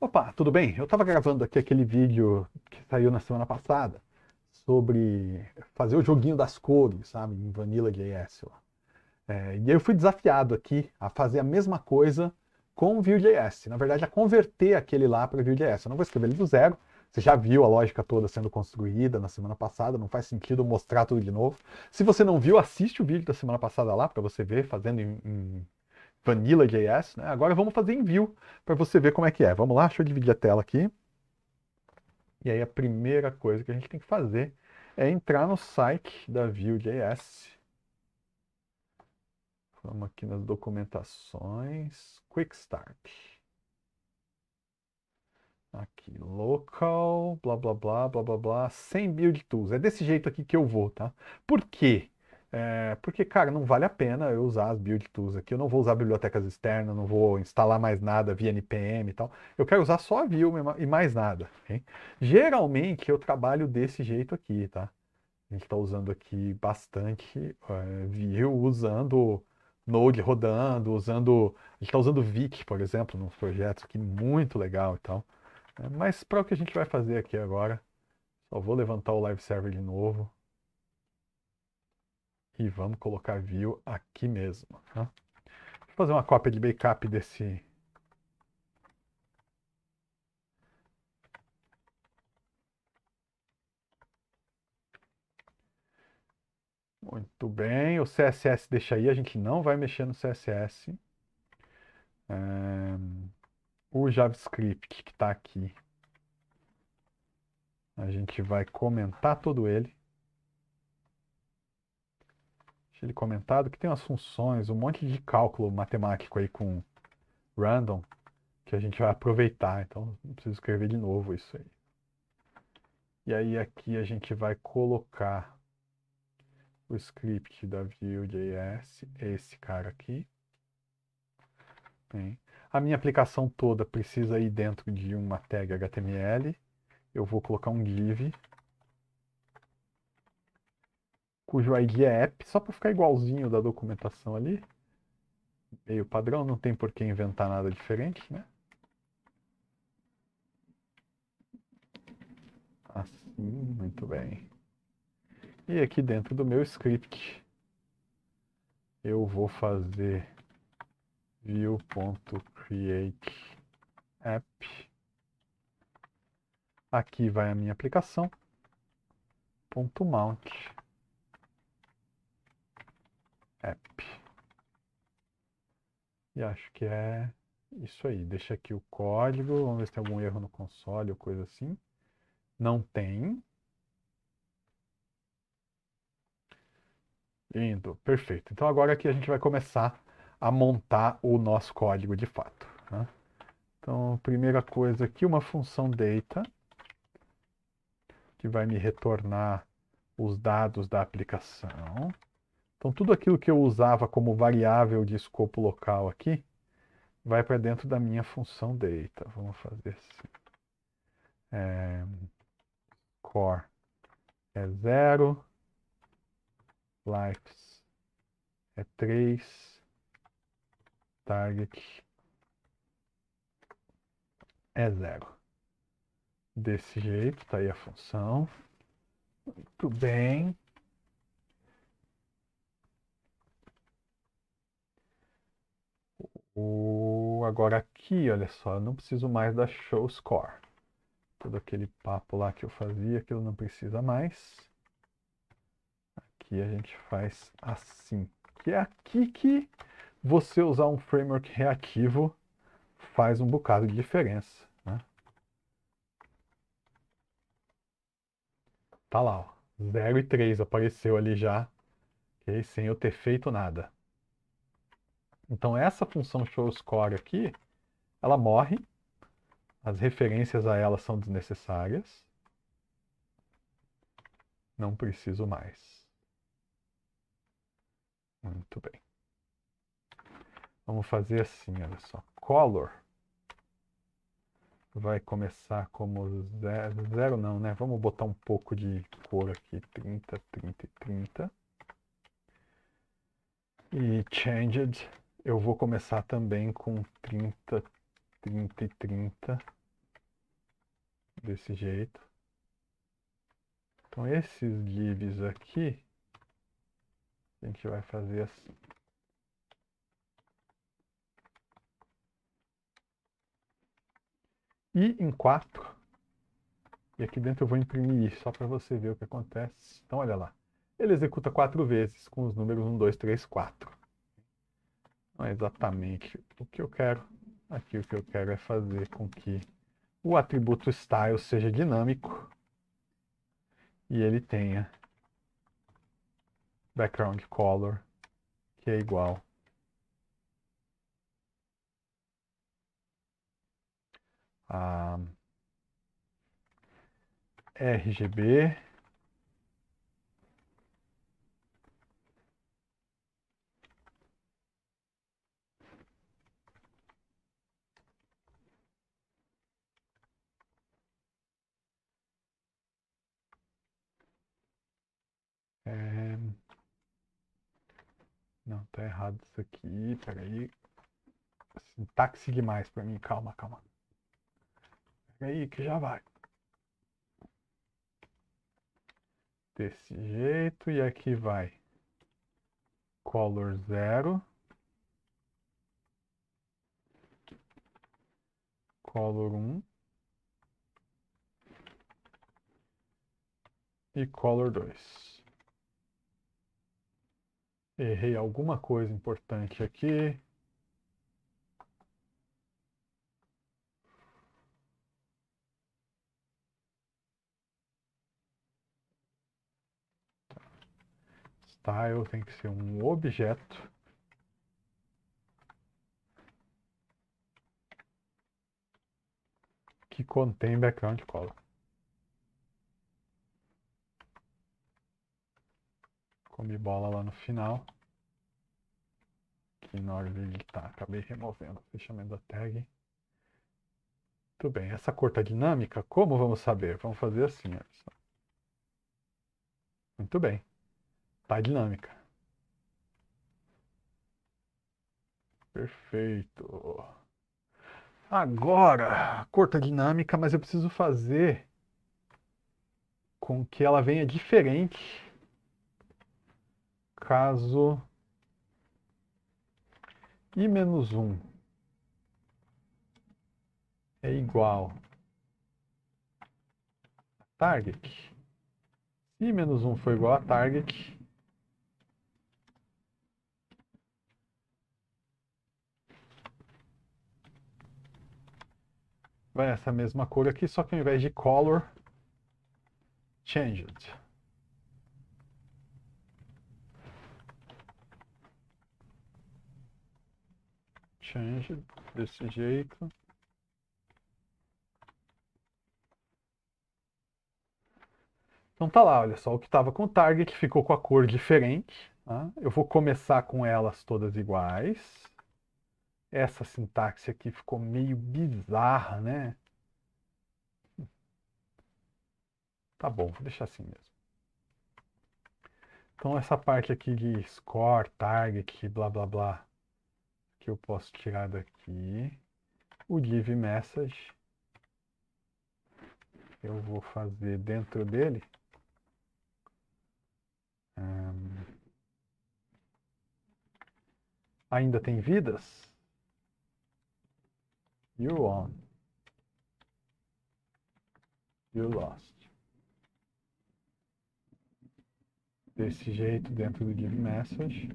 Opa, tudo bem? Eu estava gravando aqui aquele vídeo que saiu na semana passada sobre fazer o joguinho das cores, sabe, em Vanilla.js. É, e aí eu fui desafiado aqui a fazer a mesma coisa com Vue.js. Na verdade, a converter aquele lá para Vue.js. Eu não vou escrever ele do zero, você já viu a lógica toda sendo construída na semana passada, não faz sentido mostrar tudo de novo. Se você não viu, assiste o vídeo da semana passada lá para você ver, fazendo em, em Vanilla.js. Né? Agora vamos fazer em View para você ver como é que é. Vamos lá, deixa eu dividir a tela aqui. E aí a primeira coisa que a gente tem que fazer é entrar no site da Vue.js. Vamos aqui nas documentações, Quick Start. Aqui, local, blá blá blá, blá blá blá, sem build tools. É desse jeito aqui que eu vou, tá? Por quê? É, porque, cara, não vale a pena eu usar as build tools aqui. Eu não vou usar bibliotecas externas, não vou instalar mais nada via NPM e tal. Eu quero usar só a view e mais nada. Geralmente eu trabalho desse jeito aqui, tá? A gente está usando aqui bastante uh, usando Node rodando, usando. A gente está usando Vic, por exemplo, nos projetos aqui, muito legal e tal. É, mas para o que a gente vai fazer aqui agora, só vou levantar o live server de novo. E vamos colocar view aqui mesmo. Tá? Vou fazer uma cópia de backup desse... Muito bem, o CSS deixa aí, a gente não vai mexer no CSS. É... O JavaScript que está aqui, a gente vai comentar todo ele ele comentado, que tem umas funções, um monte de cálculo matemático aí com random, que a gente vai aproveitar, então não preciso escrever de novo isso aí. E aí aqui a gente vai colocar o script da Vue.js, esse cara aqui. Bem, a minha aplicação toda precisa ir dentro de uma tag HTML. Eu vou colocar um div cujo ID é app, só para ficar igualzinho da documentação ali. Meio padrão, não tem por que inventar nada diferente, né? Assim, muito bem. E aqui dentro do meu script, eu vou fazer view.createApp. app. Aqui vai a minha aplicação. Ponto mount app. E acho que é isso aí. Deixa aqui o código, vamos ver se tem algum erro no console ou coisa assim. Não tem. Lindo, perfeito. Então agora aqui a gente vai começar a montar o nosso código de fato. Né? Então, primeira coisa aqui, uma função data, que vai me retornar os dados da aplicação. Então, tudo aquilo que eu usava como variável de escopo local aqui, vai para dentro da minha função data. Vamos fazer assim. É, core é 0, lives é 3, target é 0. Desse jeito, está aí a função. Muito bem. O, agora aqui, olha só, eu não preciso mais da show score. Todo aquele papo lá que eu fazia, aquilo não precisa mais. Aqui a gente faz assim. Que é aqui que você usar um framework reativo faz um bocado de diferença. Né? Tá lá, ó. 0 e 3 apareceu ali já, okay? sem eu ter feito nada. Então essa função showScore aqui, ela morre, as referências a ela são desnecessárias, não preciso mais. Muito bem. Vamos fazer assim, olha só, color vai começar como zero, zero não, né? Vamos botar um pouco de cor aqui, 30, 30 e 30. E changed eu vou começar também com 30, 30 e 30. Desse jeito. Então, esses divs aqui, a gente vai fazer assim. E em 4, e aqui dentro eu vou imprimir só para você ver o que acontece. Então, olha lá. Ele executa quatro vezes com os números 1, 2, 3, 4 não é exatamente o que eu quero. Aqui o que eu quero é fazer com que o atributo style seja dinâmico e ele tenha background color que é igual a ah, RGB É... Não, tá errado isso aqui, peraí. Sintaxe assim, tá demais pra mim, calma, calma. Peraí que já vai. Desse jeito, e aqui vai color zero, color um e color dois Errei alguma coisa importante aqui. Style tá, tem que ser um objeto. Que contém background color. Come bola lá no final. Que Norvig tá, acabei removendo o fechamento da tag. Muito bem, essa curta dinâmica? Como vamos saber? Vamos fazer assim, olha só. Muito bem. Tá dinâmica. Perfeito. Agora, curta dinâmica, mas eu preciso fazer com que ela venha diferente caso, i menos um é igual a target, se menos um for igual a target, vai essa mesma cor aqui, só que ao invés de color, changed. change desse jeito. Então tá lá, olha só, o que estava com o target ficou com a cor diferente. Tá? Eu vou começar com elas todas iguais. Essa sintaxe aqui ficou meio bizarra, né? Tá bom, vou deixar assim mesmo. Então essa parte aqui de score, target, blá blá blá, que eu posso tirar daqui. O div message, eu vou fazer dentro dele um, ainda tem vidas? You on You lost. Desse jeito dentro do div message.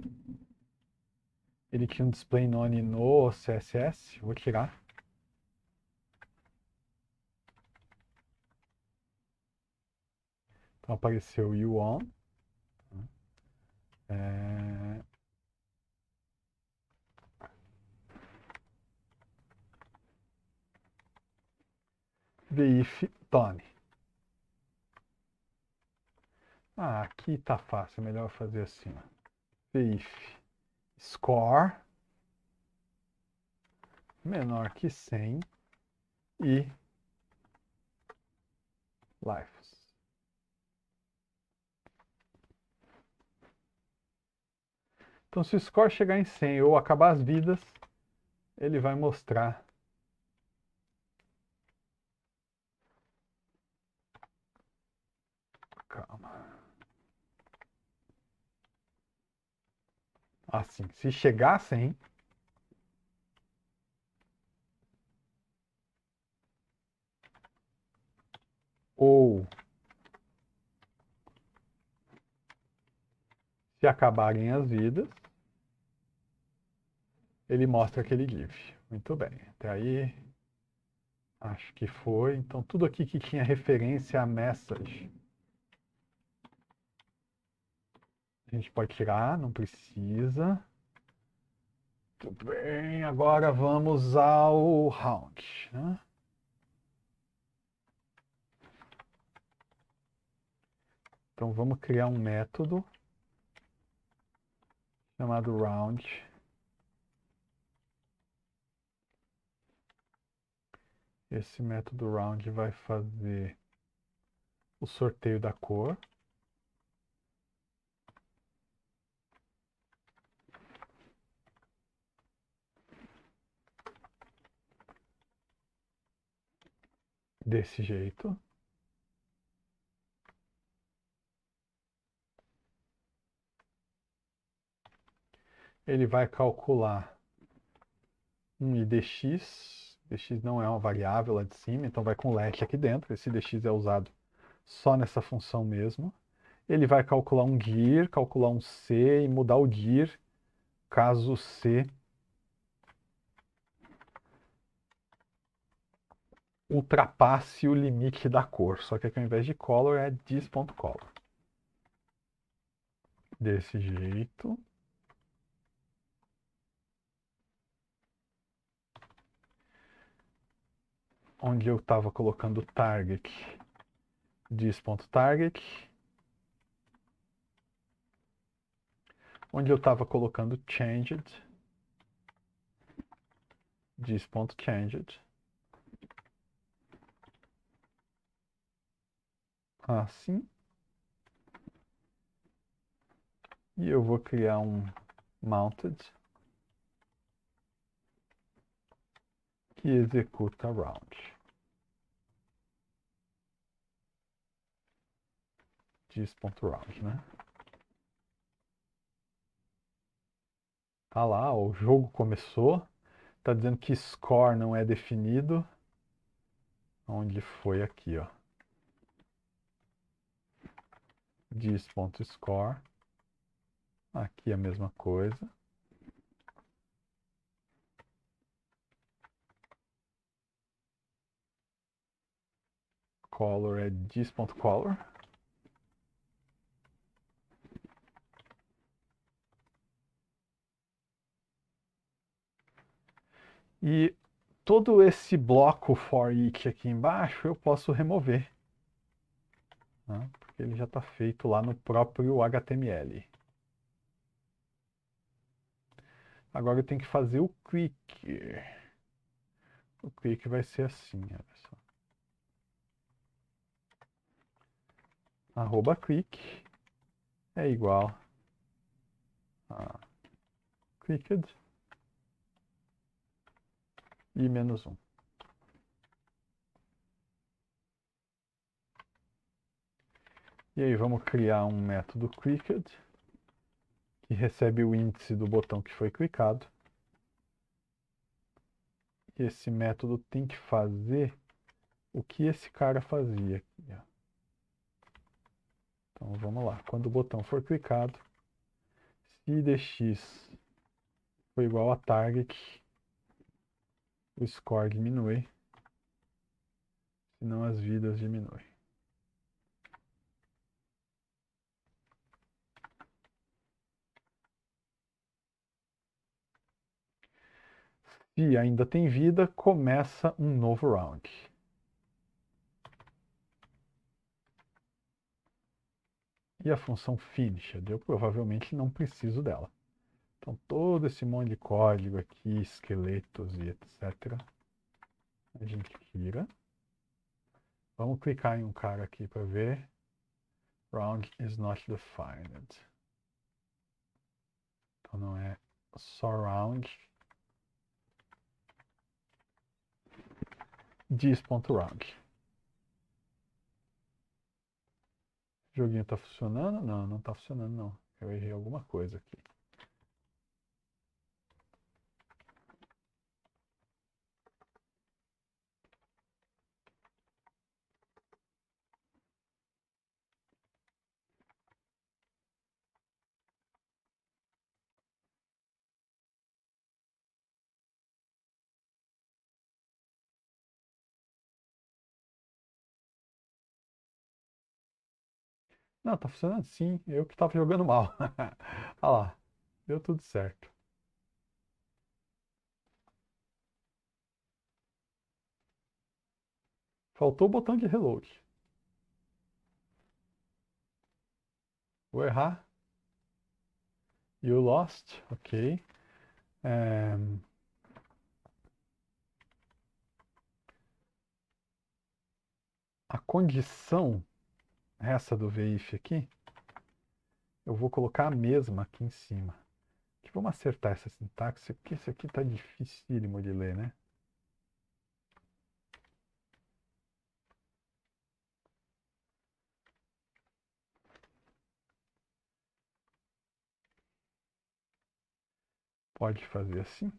Ele tinha um display none no CSS. Vou tirar. Então apareceu you on. É... Veif Tony. Ah, aqui tá fácil, é melhor fazer assim. Veif score menor que 100 e lives. Então, se o score chegar em 100 ou acabar as vidas, ele vai mostrar assim, se chegar a 100, ou se acabarem as vidas, ele mostra aquele GIF. Muito bem, até aí acho que foi. Então, tudo aqui que tinha referência a message A gente pode tirar, não precisa. Muito bem, agora vamos ao round. Né? Então vamos criar um método chamado round. Esse método round vai fazer o sorteio da cor. desse jeito. Ele vai calcular um idx, dx não é uma variável lá é de cima, então vai com let aqui dentro, esse dx é usado só nessa função mesmo. Ele vai calcular um dir, calcular um c e mudar o dir caso c ultrapasse o limite da cor. Só que aqui ao invés de color é dis.color. Desse jeito. Onde eu estava colocando target, dis.target. Onde eu estava colocando changed, dis.changed assim. E eu vou criar um mounted que executa round. Diz.round, né? tá lá, o jogo começou. Tá dizendo que score não é definido. Onde foi aqui, ó. diz.score. Aqui a mesma coisa. Color é diz.color. E todo esse bloco for each aqui embaixo eu posso remover. Né? ele já está feito lá no próprio HTML. Agora eu tenho que fazer o click. O click vai ser assim, olha só. Arroba click é igual a clicked e menos um. E aí vamos criar um método clicked que recebe o índice do botão que foi clicado. E esse método tem que fazer o que esse cara fazia. Aqui, então vamos lá. Quando o botão for clicado, se dx for igual a target, o score diminui, senão as vidas diminuem. Se ainda tem vida, começa um novo round. E a função finish, eu provavelmente não preciso dela. Então todo esse monte de código aqui, esqueletos e etc. A gente tira. Vamos clicar em um cara aqui para ver. Round is not defined. Então não é só round, dis.rog. joguinho tá funcionando? Não, não tá funcionando não. Eu errei alguma coisa aqui. Não, tá funcionando sim. Eu que tava jogando mal. Olha lá. Deu tudo certo. Faltou o botão de reload. Vou errar. You lost. Ok. É... A condição essa do VIF aqui, eu vou colocar a mesma aqui em cima. Aqui, vamos acertar essa sintaxe, porque isso aqui está dificílimo de ler, né? Pode fazer assim.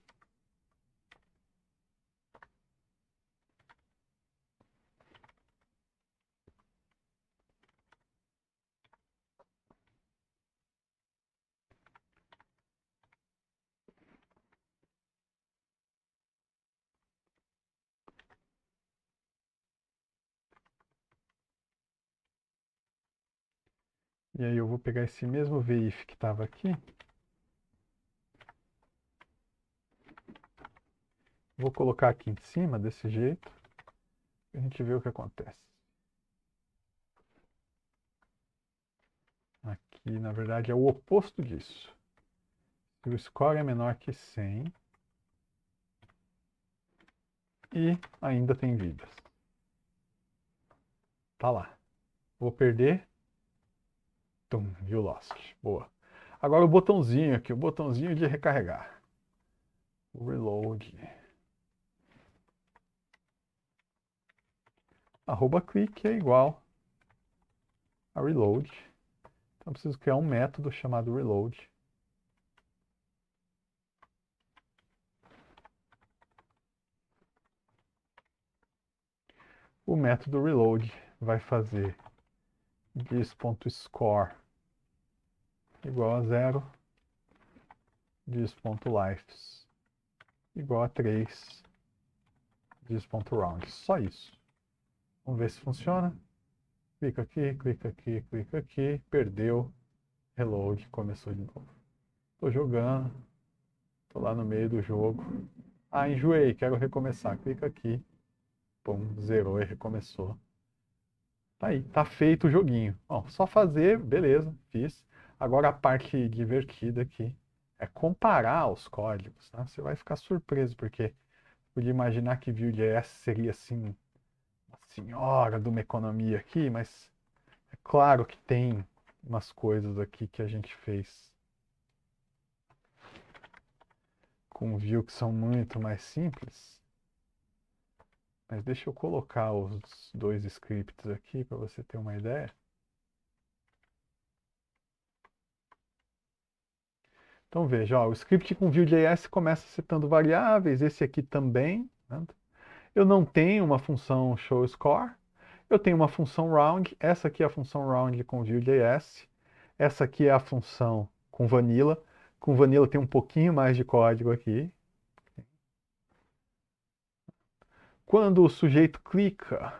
E aí eu vou pegar esse mesmo VIF que estava aqui. Vou colocar aqui em cima, desse jeito. A gente vê o que acontece. Aqui, na verdade, é o oposto disso. Se o score é menor que 100. E ainda tem vidas. Tá lá. Vou perder Tum, Boa. Agora o botãozinho aqui, o botãozinho de recarregar. Reload. Arroba click é igual a reload. Então eu preciso criar um método chamado reload. O método reload vai fazer this.score igual a 0 diz.lifes igual a 3 diz.rounds. Só isso. Vamos ver se funciona. Clica aqui, clica aqui, clica aqui. Perdeu. Reload. Começou de novo. Tô jogando. Tô lá no meio do jogo. Ah, enjoei. Quero recomeçar. Clica aqui. Pum, zerou e recomeçou. Tá aí. Tá feito o joguinho. Bom, só fazer. Beleza. Fiz. Agora a parte divertida aqui é comparar os códigos. Né? Você vai ficar surpreso, porque podia imaginar que Vue.js seria assim, uma senhora de uma economia aqui, mas é claro que tem umas coisas aqui que a gente fez com Vue que são muito mais simples. Mas deixa eu colocar os dois scripts aqui para você ter uma ideia. Então veja, ó, o script com Vue.js começa citando variáveis, esse aqui também. Né? Eu não tenho uma função showScore, eu tenho uma função round, essa aqui é a função round com Vue.js, essa aqui é a função com Vanilla, com Vanilla tem um pouquinho mais de código aqui. Quando o sujeito clica,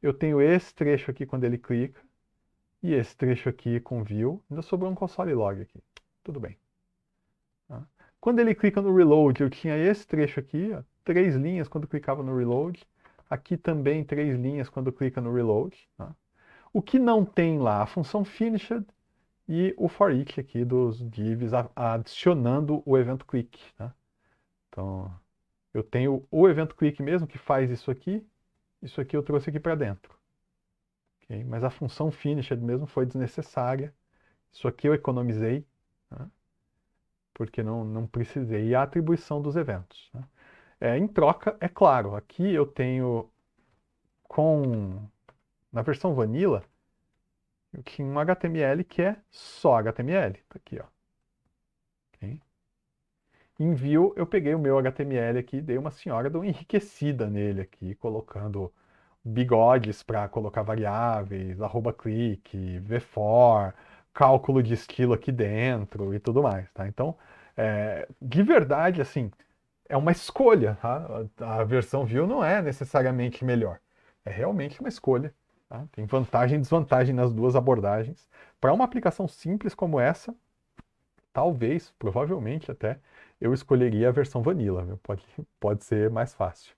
eu tenho esse trecho aqui quando ele clica, e esse trecho aqui com view, ainda sobrou um console log aqui. Tudo bem. Tá? Quando ele clica no reload, eu tinha esse trecho aqui, ó, três linhas quando clicava no reload. Aqui também três linhas quando clica no reload. Tá? O que não tem lá? A função finished e o for each aqui dos divs adicionando o evento click. Tá? Então, eu tenho o evento click mesmo que faz isso aqui. Isso aqui eu trouxe aqui para dentro. Okay? Mas a função finished mesmo foi desnecessária. Isso aqui eu economizei, né? porque não, não precisei. E a atribuição dos eventos. Né? É, em troca, é claro, aqui eu tenho com na versão vanilla eu tinha um HTML que é só HTML. Está aqui, ó. Okay. Envio, eu peguei o meu HTML aqui, dei uma senhora, dou uma enriquecida nele aqui, colocando bigodes para colocar variáveis, arroba clique, vfor, cálculo de estilo aqui dentro e tudo mais, tá? Então, é, de verdade, assim, é uma escolha, tá? A, versão Vue não é necessariamente melhor. É realmente uma escolha. Tá? Tem vantagem e desvantagem nas duas abordagens. Para uma aplicação simples como essa, talvez, provavelmente até, eu escolheria a versão vanilla. Viu? Pode, pode ser mais fácil.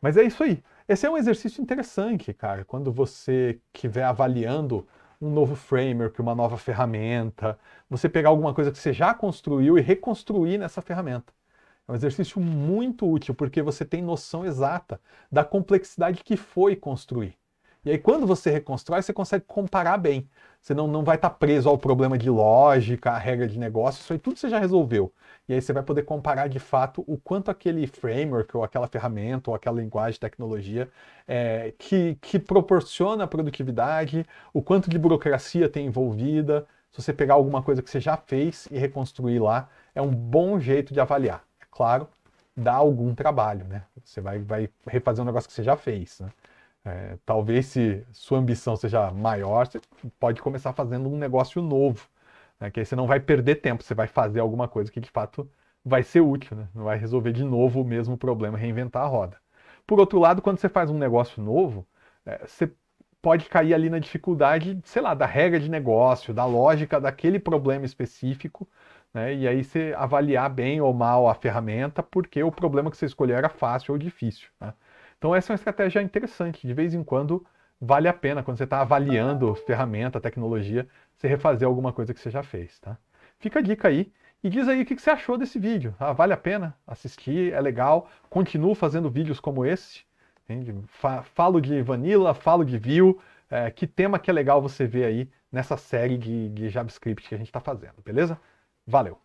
Mas é isso aí. Esse é um exercício interessante, cara, quando você estiver avaliando um novo framework, uma nova ferramenta, você pegar alguma coisa que você já construiu e reconstruir nessa ferramenta. É um exercício muito útil porque você tem noção exata da complexidade que foi construir. E aí, quando você reconstrói, você consegue comparar bem. Você não, não vai estar tá preso ao problema de lógica, à regra de negócio, isso aí tudo você já resolveu. E aí você vai poder comparar de fato o quanto aquele framework, ou aquela ferramenta, ou aquela linguagem, tecnologia, é, que, que proporciona produtividade, o quanto de burocracia tem envolvida. Se você pegar alguma coisa que você já fez e reconstruir lá, é um bom jeito de avaliar. É claro, dá algum trabalho, né? Você vai, vai refazer um negócio que você já fez, né? É, talvez se sua ambição seja maior, você pode começar fazendo um negócio novo, né? que aí você não vai perder tempo, você vai fazer alguma coisa que de fato vai ser útil, né? não vai resolver de novo o mesmo problema, reinventar a roda. Por outro lado, quando você faz um negócio novo, é, você pode cair ali na dificuldade, sei lá, da regra de negócio, da lógica daquele problema específico, né? E aí você avaliar bem ou mal a ferramenta, porque o problema que você escolheu era fácil ou difícil. Né? Então essa é uma estratégia interessante. De vez em quando vale a pena, quando você está avaliando ah. ferramenta, tecnologia, você refazer alguma coisa que você já fez, tá? Fica a dica aí. E diz aí o que você achou desse vídeo. Ah, vale a pena assistir, é legal. Continuo fazendo vídeos como esse. Falo de vanilla, falo de view. É, que tema que é legal você ver aí nessa série de, de JavaScript que a gente está fazendo, beleza? Valeu!